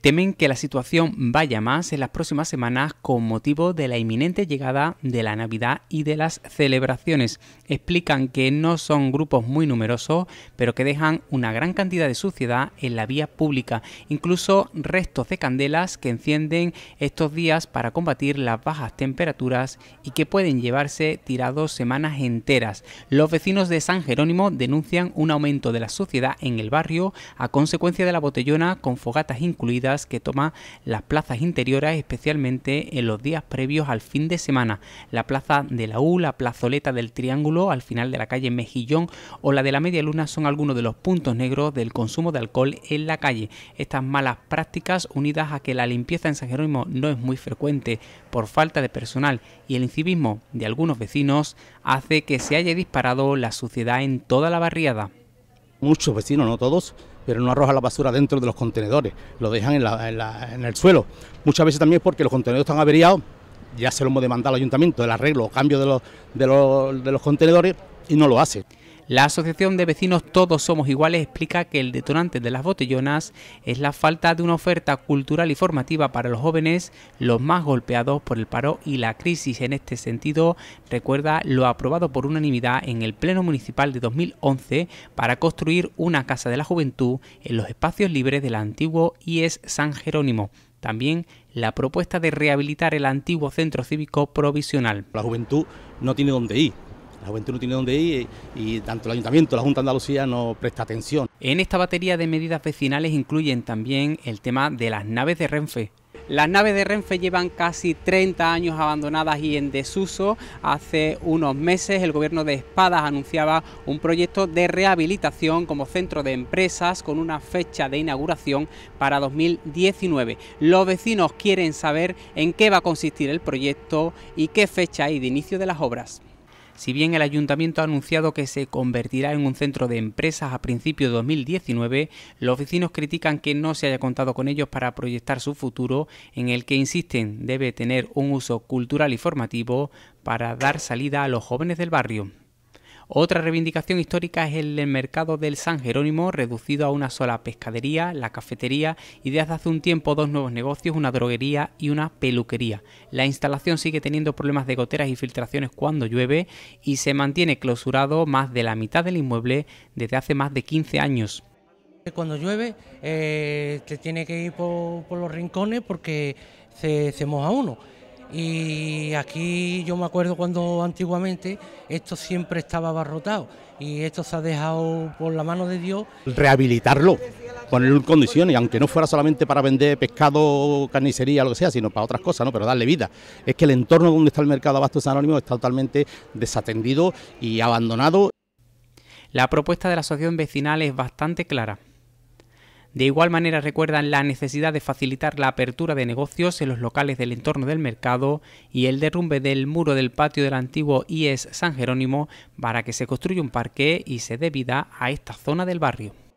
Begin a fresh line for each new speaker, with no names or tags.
temen que la situación vaya más en las próximas semanas con motivo de la inminente llegada de la Navidad y de las celebraciones. Explican que no son grupos muy numerosos, pero que dejan una gran cantidad de suciedad en la vía pública, incluso restos de candelas que encienden estos días para combatir las bajas temperaturas y que pueden llevarse tirados semanas enteras. Los vecinos de San Jerónimo denuncian un aumento de la suciedad en el barrio a consecuencia de la botellona con fogatas incluidas que toma las plazas interiores, especialmente en los días previos al fin de semana. La plaza de la U, la plazoleta del Triángulo al final de la calle Mejillón o la de la Media Luna son algunos de los puntos negros del consumo de alcohol en la calle. Estas malas prácticas, unidas a que la limpieza en San Jerónimo no es muy frecuente por falta de personal y el incivismo de algunos vecinos, hace que se haya disparado la suciedad en toda la barriada.
Muchos vecinos, no todos, pero no arroja la basura dentro de los contenedores, lo dejan en, el suelo. Muchas veces también es porque los contenedores están averiados, ya se lo hemos demandado al ayuntamiento, el arreglo o cambio de de los contenedores y no lo
hace. La Asociación de Vecinos Todos Somos Iguales explica que el detonante de las botellonas es la falta de una oferta cultural y formativa para los jóvenes, los más golpeados por el paro y la crisis. En este sentido, recuerda lo aprobado por unanimidad en el Pleno Municipal de 2011 para construir una Casa de la Juventud en los espacios libres del antiguo IES San Jerónimo. También la propuesta de rehabilitar el antiguo centro cívico provisional. La juventud no tiene dónde ir la juventud no tiene dónde ir
y, tanto el ayuntamiento, la Junta Andalucía no presta atención.
En esta batería de medidas vecinales incluyen también el tema de las naves de Renfe. Las naves de Renfe llevan casi 30 años abandonadas y en desuso. Hace unos meses el gobierno de Espadas anunciaba un proyecto de rehabilitación como centro de empresas con una fecha de inauguración para 2019. Los vecinos quieren saber en qué va a consistir el proyecto y qué fecha hay de inicio de las obras. Si bien el ayuntamiento ha anunciado que se convertirá en un centro de empresas a principios de 2019, los vecinos critican que no se haya contado con ellos para proyectar su futuro, en el que insisten debe tener un uso cultural y formativo para dar salida a los jóvenes del barrio. Otra reivindicación histórica es el mercado del San Jerónimo, reducido a una sola pescadería, la cafetería y desde hace un tiempo dos nuevos negocios, una droguería y una peluquería. La instalación sigue teniendo problemas de goteras y filtraciones cuando llueve y se mantiene clausurado más de la mitad del inmueble desde hace más de 15 años
cuando llueve eh, se te tiene que ir por, los rincones porque se, se, moja uno. Y aquí yo me acuerdo cuando antiguamente esto siempre estaba abarrotado y esto se ha dejado por la mano de Dios.
Rehabilitarlo, ponerlo en condiciones, aunque no fuera solamente para vender pescado, carnicería, lo que sea, sino para otras cosas, ¿no? pero darle vida. Es que el entorno donde está el mercado de abastos anónimos está totalmente desatendido y abandonado.
La propuesta de la asociación vecinal es bastante clara. De igual manera recuerdan la necesidad de facilitar la apertura de negocios en los locales del entorno del mercado y el derrumbe del muro del patio del antiguo IES San Jerónimo para que se construya un parque y se dé vida a esta zona del barrio.